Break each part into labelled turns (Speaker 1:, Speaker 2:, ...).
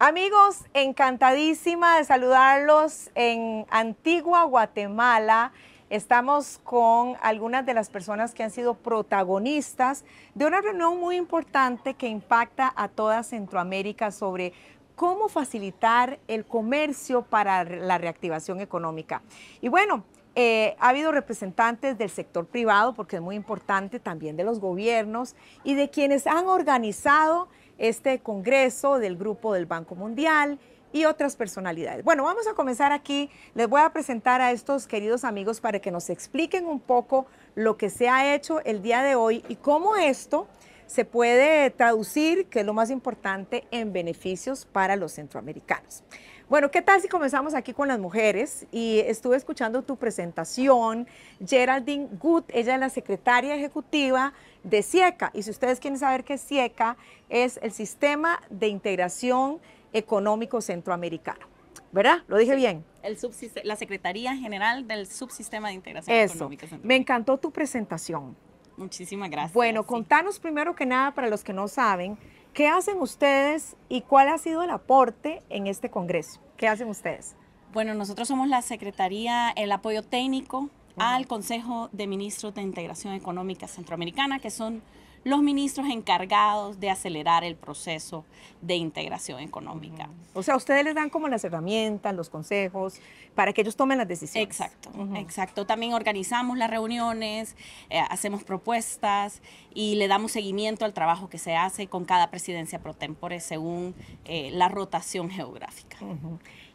Speaker 1: Amigos, encantadísima de saludarlos en Antigua Guatemala. Estamos con algunas de las personas que han sido protagonistas de una reunión muy importante que impacta a toda Centroamérica sobre cómo facilitar el comercio para la reactivación económica. Y bueno, eh, ha habido representantes del sector privado, porque es muy importante, también de los gobiernos y de quienes han organizado este congreso del grupo del Banco Mundial y otras personalidades. Bueno, vamos a comenzar aquí. Les voy a presentar a estos queridos amigos para que nos expliquen un poco lo que se ha hecho el día de hoy y cómo esto se puede traducir, que es lo más importante, en beneficios para los centroamericanos. Bueno, ¿qué tal si comenzamos aquí con las mujeres? Y estuve escuchando tu presentación, Geraldine Good, ella es la secretaria ejecutiva de SIECA. Y si ustedes quieren saber qué es SIECA, es el Sistema de Integración Económico Centroamericano. ¿Verdad? Lo dije bien.
Speaker 2: El la Secretaría General del Subsistema de Integración Económica Centroamericana. Me
Speaker 1: encantó tu presentación. Muchísimas gracias. Bueno, contanos primero que nada, para los que no saben, ¿Qué hacen ustedes y cuál ha sido el aporte en este Congreso? ¿Qué hacen ustedes? Bueno, nosotros somos la Secretaría,
Speaker 2: el apoyo técnico al Consejo de Ministros de Integración Económica Centroamericana, que son los ministros encargados de acelerar el proceso de integración económica.
Speaker 1: O sea, ustedes les dan como las herramientas, los consejos, para que ellos tomen las
Speaker 2: decisiones. Exacto, exacto. También organizamos las reuniones, eh, hacemos propuestas y le damos seguimiento al trabajo que se hace con cada presidencia pro tempore según eh, la rotación geográfica.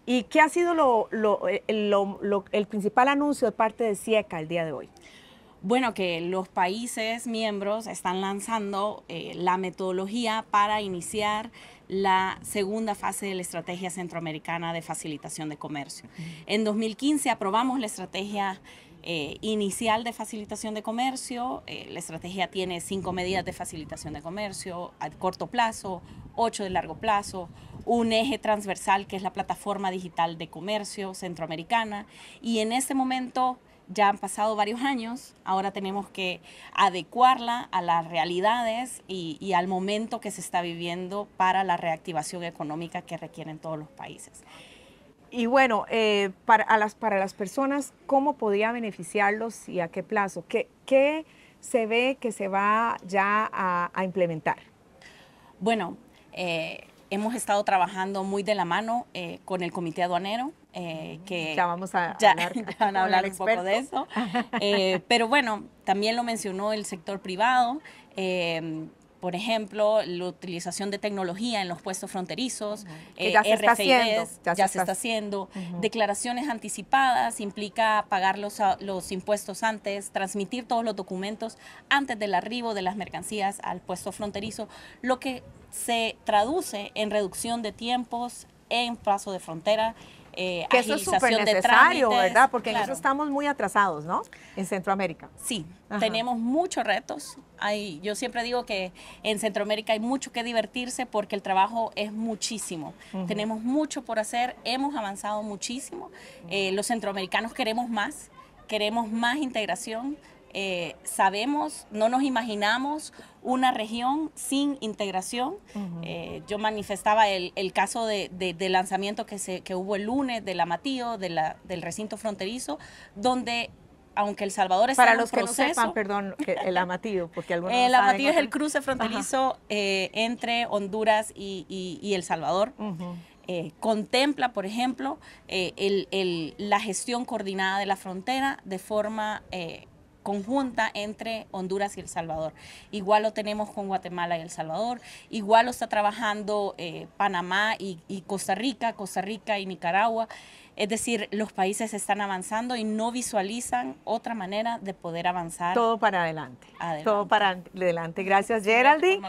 Speaker 1: ¿Y qué ha sido eh, el principal anuncio de parte de CIECA el día de hoy? Bueno, que los países
Speaker 2: miembros están lanzando eh, la metodología para iniciar la segunda fase de la Estrategia Centroamericana de Facilitación de Comercio. En 2015 aprobamos la estrategia eh, inicial de facilitación de comercio. Eh, la estrategia tiene cinco medidas de facilitación de comercio a corto plazo, ocho de largo plazo, un eje transversal que es la plataforma digital de comercio centroamericana. Y en este momento ya han pasado varios años, ahora tenemos que adecuarla a las realidades y, al momento que se está viviendo para la reactivación
Speaker 1: económica que requieren todos los países. Y bueno, eh, para, las, para las personas, ¿cómo podría beneficiarlos y a qué plazo? ¿Qué, qué se ve que se va ya a, implementar? Bueno, eh, hemos
Speaker 2: estado trabajando muy de la mano eh, con el comité aduanero, que ya vamos a hablar, a hablar un poco de eso. pero bueno, también lo mencionó el sector privado por ejemplo, la utilización de tecnología en los puestos fronterizos, eh, ya se está haciendo, ya, se, está, haciendo, declaraciones anticipadas, implica pagar los, ah, los impuestos antes, transmitir todos los documentos antes del arribo de las mercancías al puesto fronterizo, lo que se traduce en reducción de tiempos, en paso de frontera, eh, que eso es súper necesario, ¿verdad? Porque en eso
Speaker 1: estamos muy atrasados, ¿no? En Centroamérica. Sí, tenemos muchos retos.
Speaker 2: Hay, yo siempre digo que en Centroamérica hay mucho que divertirse porque el trabajo es muchísimo. Tenemos mucho por hacer, hemos avanzado muchísimo. Eh, los centroamericanos queremos más, queremos más integración eh, sabemos, no nos imaginamos una región sin integración. Eh, yo manifestaba el, caso de, lanzamiento que, se, hubo el lunes del Amatío, de la, del recinto fronterizo, donde aunque El Salvador está Para los que no sepan,
Speaker 1: perdón, el amatío, porque algunos El eh, amatío es el
Speaker 2: cruce fronterizo entre Honduras y, El Salvador. contempla, por ejemplo, la gestión coordinada de la frontera de forma conjunta entre Honduras y El Salvador. Igual lo tenemos con Guatemala y El Salvador, igual lo está trabajando eh, Panamá y Costa Rica, Costa Rica y Nicaragua. Es decir, los países están avanzando y no visualizan otra manera de poder avanzar. Todo
Speaker 1: para adelante. Todo para adelante. Gracias, Geraldine.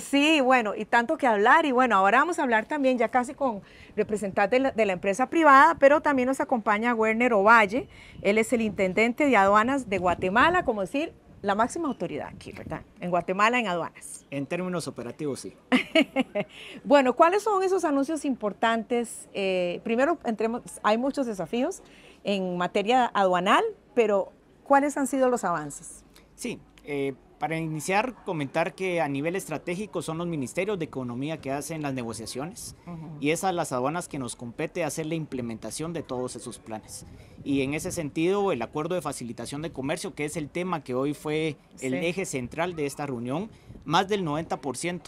Speaker 1: Sí, bueno, y tanto que hablar. Y bueno, ahora vamos a hablar también ya casi con representantes de la empresa privada, pero también nos acompaña Werner Ovalle. Él es el intendente de aduanas de Guatemala, como decir, la máxima autoridad aquí, ¿verdad? En Guatemala, en aduanas.
Speaker 3: En términos operativos, sí.
Speaker 1: bueno, ¿cuáles son esos anuncios importantes? Eh, primero, entremos, hay muchos desafíos en materia aduanal, pero ¿cuáles han sido los avances?
Speaker 3: Sí, eh, para iniciar, comentar que a nivel estratégico son los ministerios de economía que hacen las negociaciones y es a las aduanas que nos compete hacer la implementación de todos esos planes. Y en ese sentido, el acuerdo de facilitación de comercio, que es el tema que hoy fue el eje central de esta reunión, más del 90%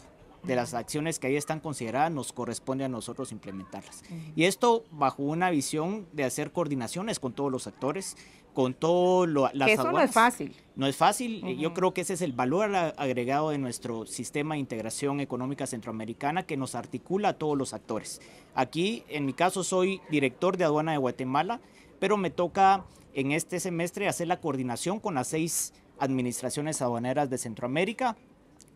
Speaker 3: de las acciones que ahí están consideradas nos corresponde a nosotros implementarlas. Y esto bajo una visión de hacer coordinaciones con todos los actores, con todo lo, las Eso no es fácil. No es fácil. Yo creo que ese es el valor agregado de nuestro sistema de integración económica centroamericana que nos articula a todos los actores. Aquí, en mi caso, soy director de aduana de Guatemala, pero me toca en este semestre hacer la coordinación con las seis administraciones aduaneras de Centroamérica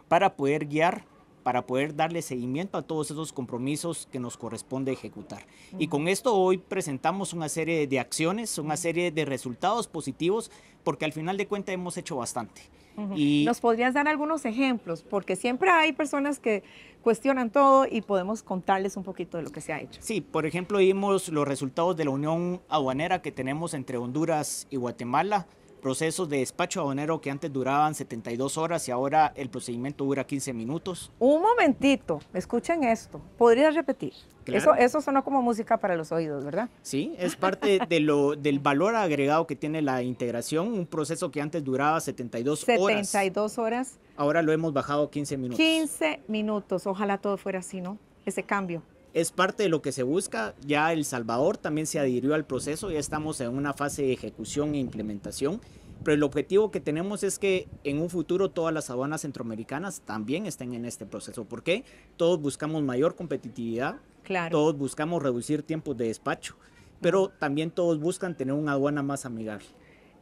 Speaker 3: para poder guiar para poder darle seguimiento a todos esos compromisos que nos corresponde ejecutar. Y con esto hoy presentamos una serie de acciones, una serie de resultados positivos, porque al final de cuentas hemos hecho bastante.
Speaker 1: ¿Nos podrías dar algunos ejemplos? Porque siempre hay personas que cuestionan todo y podemos contarles un poquito de lo que se ha hecho.
Speaker 3: Sí, por ejemplo, vimos los resultados de la unión aduanera que tenemos entre Honduras y Guatemala procesos de despacho aduanero que antes duraban 72 horas y ahora el procedimiento dura 15 minutos.
Speaker 1: Un momentito, escuchen esto. podría
Speaker 3: repetir? Eso,
Speaker 1: eso sonó como música para los oídos, ¿verdad?
Speaker 3: Sí, es parte de lo, del valor agregado que tiene la integración, un proceso que antes duraba 72, 72 horas.
Speaker 1: 72 horas.
Speaker 3: Ahora lo hemos bajado 15 minutos.
Speaker 1: 15 minutos, ojalá todo fuera así, ¿no? Ese cambio
Speaker 3: es parte de lo que se busca. Ya El Salvador también se adhirió al proceso, ya estamos en una fase de ejecución e implementación. Pero el objetivo que tenemos es que en un futuro todas las aduanas centroamericanas también estén en este proceso. ¿Por qué? Todos buscamos mayor competitividad, todos buscamos reducir tiempos de despacho, pero también todos buscan tener una aduana más amigable.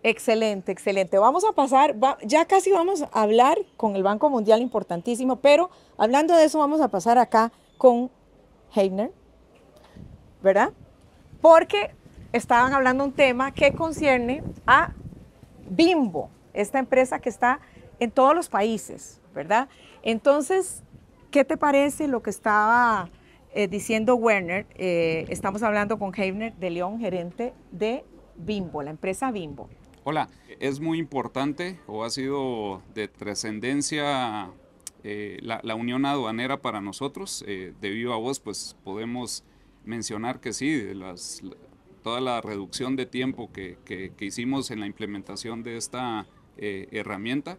Speaker 1: Excelente, excelente. Vamos a pasar, ya casi vamos a hablar con el Banco Mundial importantísimo, pero hablando de eso vamos a pasar acá con Heitner, ¿verdad? Porque estaban hablando un tema que concierne a Bimbo, esta empresa que está en todos los países, ¿verdad? Entonces, ¿qué te parece lo que estaba eh, diciendo Werner? Eh, estamos hablando con Hayner, de León, gerente de Bimbo, la empresa Bimbo.
Speaker 4: Hola, es muy importante o ha sido de trascendencia eh, la, unión aduanera para nosotros, eh, debido a vos, pues podemos mencionar que sí, de las, toda la reducción de tiempo que, hicimos en la implementación de esta eh, herramienta.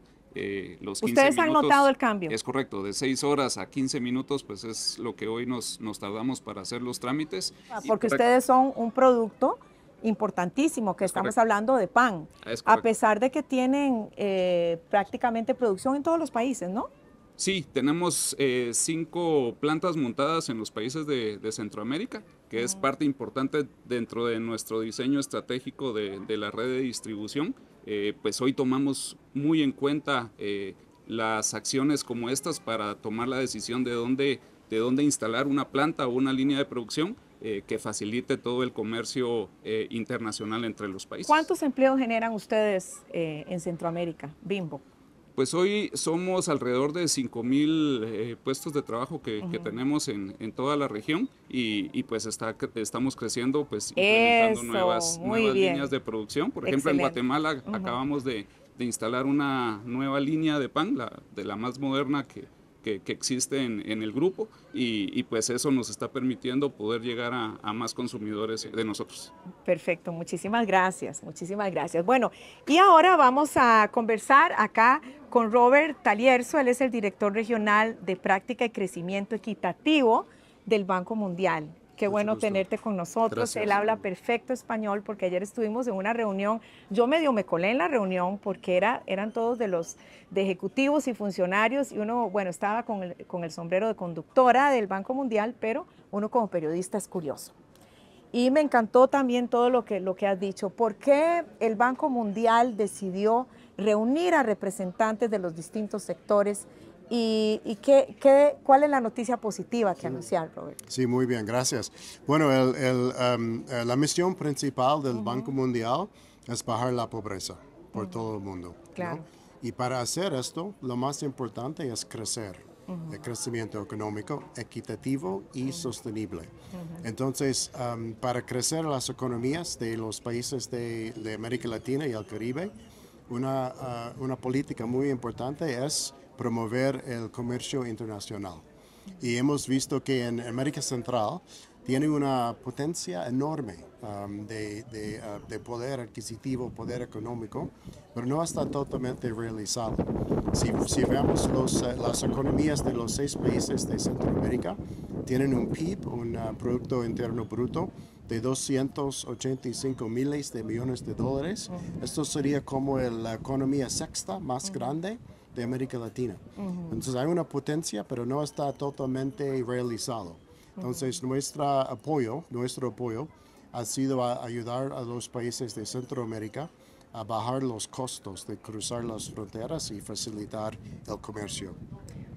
Speaker 4: los Ustedes han notado el cambio. Es correcto, de 6 horas a 15 minutos, pues es lo que hoy nos, tardamos para hacer los trámites. Ah, porque ustedes
Speaker 1: son un producto importantísimo, que estamos hablando de pan,
Speaker 4: ah, a pesar
Speaker 1: de que tienen prácticamente producción en todos los países, ¿no?
Speaker 4: Sí, tenemos eh, cinco plantas montadas en los países de, Centroamérica, que es parte importante dentro de nuestro diseño estratégico de, la red de distribución. Eh, pues hoy tomamos muy en cuenta eh, las acciones como estas para tomar la decisión de dónde, de dónde instalar una planta o una línea de producción que facilite todo el comercio internacional entre los países.
Speaker 1: ¿Cuántos empleos generan ustedes en Centroamérica, Bimbo?
Speaker 4: Pues hoy somos alrededor de 5.000 mil eh, puestos de trabajo que, tenemos en, toda la región y, pues está, estamos creciendo, pues implementando nuevas, nuevas líneas de producción. Por ejemplo, en Guatemala acabamos de, instalar una nueva línea de pan, de la más moderna que, que, existe en, el grupo y, pues eso nos está permitiendo poder llegar a, a, más consumidores de nosotros.
Speaker 1: Perfecto, muchísimas gracias, muchísimas gracias. Bueno, y ahora vamos a conversar acá con Robert Talierzo, él es el director regional de práctica y crecimiento equitativo del Banco Mundial. Qué bueno tenerte con nosotros. Él habla perfecto español porque ayer estuvimos en una reunión. Yo medio me colé en la reunión porque era, eran todos de los ejecutivos y funcionarios y uno, bueno, estaba con el, sombrero de conductora del Banco Mundial, pero uno como periodista es curioso. Y me encantó también todo lo que, lo que has dicho. ¿Por qué el Banco Mundial decidió reunir a representantes de los distintos sectores ¿Y, qué, cuál es la noticia positiva que anunciar, Robert?
Speaker 5: Sí, muy bien, gracias. Bueno, em, eh, la misión principal del Banco Mundial es bajar la pobreza por todo el mundo. Claro. Y para hacer esto, lo más importante es crecer. el crecimiento económico equitativo y sostenible. Entonces, em, para crecer las economías de los países de, de América Latina y el Caribe, una, eh, una política muy importante es promover el comercio internacional. Y hemos visto que en América Central tiene una potencia enorme um, de, uh, de, poder adquisitivo, poder económico, pero no está totalmente realizado. Si, si vemos los, eh, las economías de los seis países de Centroamérica, tienen un PIB, un uh, Producto Interno Bruto, de 285 miles de millones de dólares. Oh. Esto sería como la economía sexta más oh. grande de América Latina. Entonces hay una potencia, pero no está totalmente realizado. Entonces nuestro apoyo, nuestro apoyo ha sido ayudar a los países de Centroamérica a bajar los costos de cruzar las fronteras y facilitar el comercio.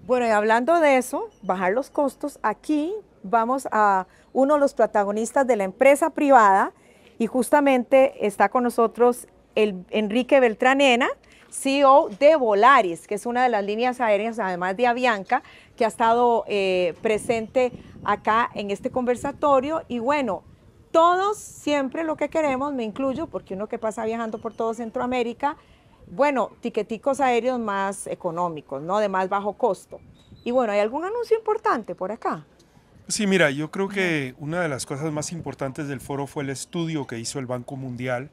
Speaker 1: Bueno, y hablando de eso, bajar los costos, aquí vamos a uno de los protagonistas de la empresa privada y justamente está con nosotros el Enrique Beltranena, CEO de Volaris, que es una de las líneas aéreas, además de Avianca, que ha estado eh, presente acá en este conversatorio. Y bueno, todos siempre lo que queremos, me incluyo, porque uno que pasa viajando por todo Centroamérica, bueno, tiqueticos aéreos más económicos, ¿no? De más bajo costo. Y bueno, ¿hay algún anuncio importante por acá?
Speaker 6: Sí, mira, yo creo que una de las cosas más importantes del foro fue el estudio que hizo el Banco Mundial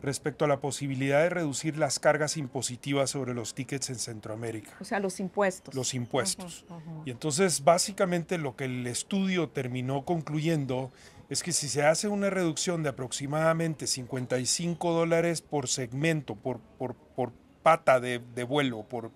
Speaker 6: respecto a la posibilidad de reducir las cargas impositivas sobre los tickets en Centroamérica. O sea, los impuestos. Los impuestos. Y entonces, básicamente, lo que el estudio terminó concluyendo es que si se hace una reducción de aproximadamente 55 dólares por segmento, por, por, por pata de, vuelo, por,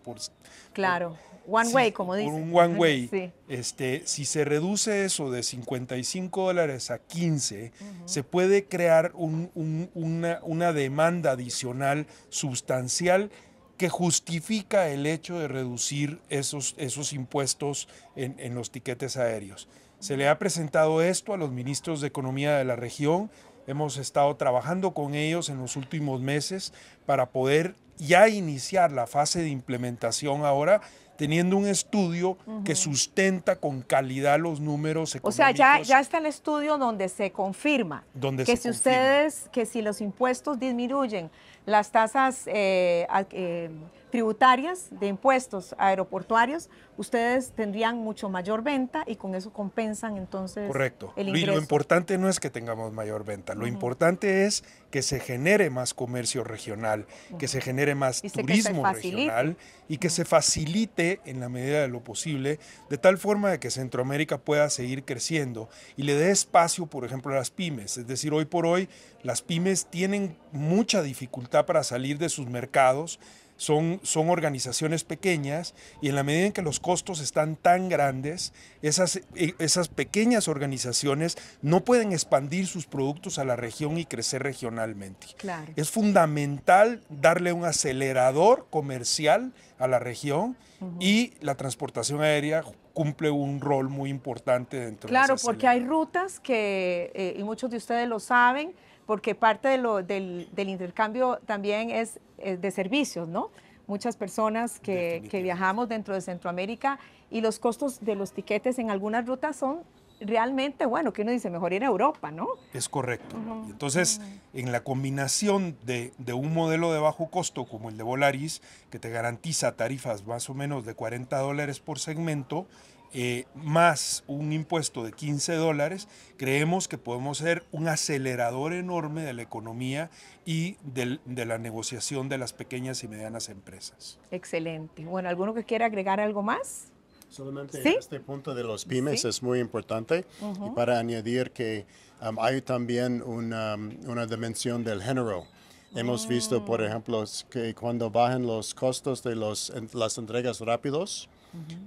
Speaker 1: claro, one way, como dice un one way.
Speaker 6: Este, si se reduce eso de 55 dólares a 15, se puede crear un, una, demanda adicional sustancial que justifica el hecho de reducir esos, esos impuestos en, en, los tiquetes aéreos. Se le ha presentado esto a los ministros de Economía de la región, Hemos estado trabajando con ellos en los últimos meses para poder ya iniciar la fase de implementación ahora teniendo un estudio que sustenta con calidad los números económicos. O sea, ya, ya
Speaker 1: está el estudio donde se confirma que si ustedes, que si los impuestos disminuyen, las tasas eh, eh, tributarias de impuestos aeroportuarios, ustedes tendrían mucho mayor venta y con eso compensan entonces Correcto. el ingreso. Y lo
Speaker 6: importante no es que tengamos mayor venta, lo importante es que se genere más comercio regional, que se genere más turismo regional y que se facilite en la medida de lo posible, de tal forma de que Centroamérica pueda seguir creciendo y le dé espacio, por ejemplo, a las pymes. Es decir, hoy por hoy las pymes tienen mucha dificultad para salir de sus mercados son, son organizaciones pequeñas y en la medida en que los costos están tan grandes, esas, eh, esas pequeñas organizaciones no pueden expandir sus productos a la región y crecer regionalmente. Claro. Es fundamental darle un acelerador comercial a la región y la transportación aérea cumple un rol muy importante dentro claro, de Claro, porque hay
Speaker 1: rutas que, eh, y muchos de ustedes lo saben, porque parte de lo, del, intercambio también es, de servicios, ¿no? Muchas personas que, viajamos dentro de Centroamérica y los costos de los tiquetes en algunas rutas son realmente, bueno, que uno dice, mejor ir a Europa, ¿no?
Speaker 6: Es correcto. Entonces, en la combinación de, de, un modelo de bajo costo como el de Volaris, que te garantiza tarifas más o menos de 40 dólares por segmento, eh, más un impuesto de 15 dólares, creemos que podemos ser un acelerador enorme de la economía y del, de la negociación de las pequeñas y medianas empresas.
Speaker 1: Excelente. Bueno, ¿alguno que quiera agregar algo más?
Speaker 5: Solamente este punto de los pymes es muy importante y para añadir que um, hay también una, um, una, dimensión del género. Hemos visto, por mm. ejemplo, que cuando bajan los costos de los, las entregas rápidos,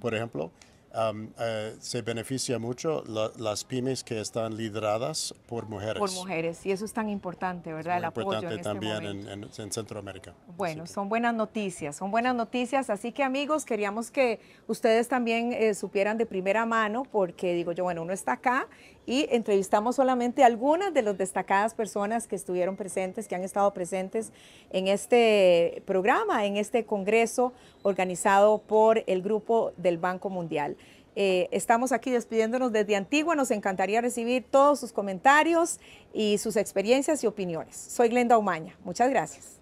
Speaker 5: por ejemplo, Um, eh, se beneficia mucho las pymes que están lideradas por mujeres. Por
Speaker 1: mujeres, y eso es tan importante, ¿verdad? El apoyo este también
Speaker 5: en, Centroamérica.
Speaker 1: Bueno, son buenas noticias, son buenas noticias, así que amigos, queríamos que ustedes también eh, supieran de primera mano, porque digo yo, bueno, uno está acá y entrevistamos solamente algunas de las destacadas personas que estuvieron presentes, que han estado presentes en este programa, en este congreso organizado por el grupo del Banco Mundial. Eh, estamos aquí despidiéndonos desde Antigua. Nos encantaría recibir todos sus comentarios y sus experiencias y opiniones. Soy Glenda Umaña. Muchas gracias.